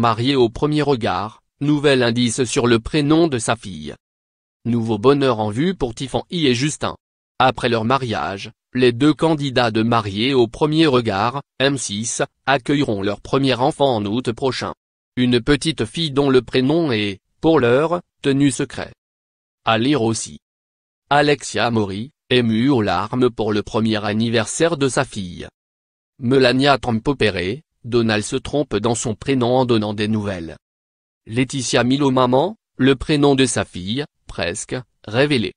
marié au premier regard, nouvel indice sur le prénom de sa fille. Nouveau bonheur en vue pour I et Justin. Après leur mariage, les deux candidats de mariés au premier regard, M6, accueilleront leur premier enfant en août prochain. Une petite fille dont le prénom est, pour l'heure, tenu secret. À lire aussi. Alexia Mori, émue aux larmes pour le premier anniversaire de sa fille. Melania Trampopéré, Donald se trompe dans son prénom en donnant des nouvelles. Laetitia Milo maman, le prénom de sa fille, presque, révélé.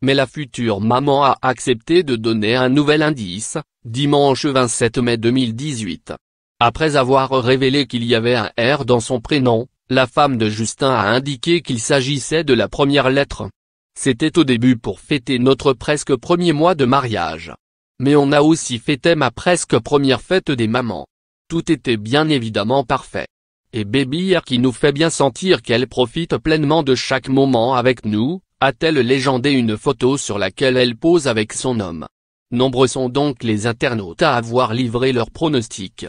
Mais la future maman a accepté de donner un nouvel indice, dimanche 27 mai 2018. Après avoir révélé qu'il y avait un R dans son prénom, la femme de Justin a indiqué qu'il s'agissait de la première lettre. C'était au début pour fêter notre presque premier mois de mariage. Mais on a aussi fêté ma presque première fête des mamans. Tout était bien évidemment parfait. Et Baby qui nous fait bien sentir qu'elle profite pleinement de chaque moment avec nous, a-t-elle légendé une photo sur laquelle elle pose avec son homme. Nombreux sont donc les internautes à avoir livré leurs pronostics.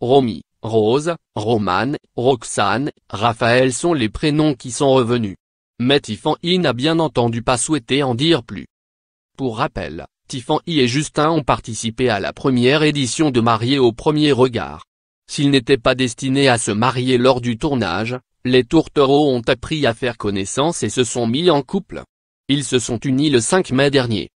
Romy, Rose, Romane, Roxane, Raphaël sont les prénoms qui sont revenus. Mais Tiffany n'a bien entendu pas souhaité en dire plus. Pour rappel, Tiffany et Justin ont participé à la première édition de Marié au premier regard. S'ils n'étaient pas destinés à se marier lors du tournage, les tourtereaux ont appris à faire connaissance et se sont mis en couple. Ils se sont unis le 5 mai dernier.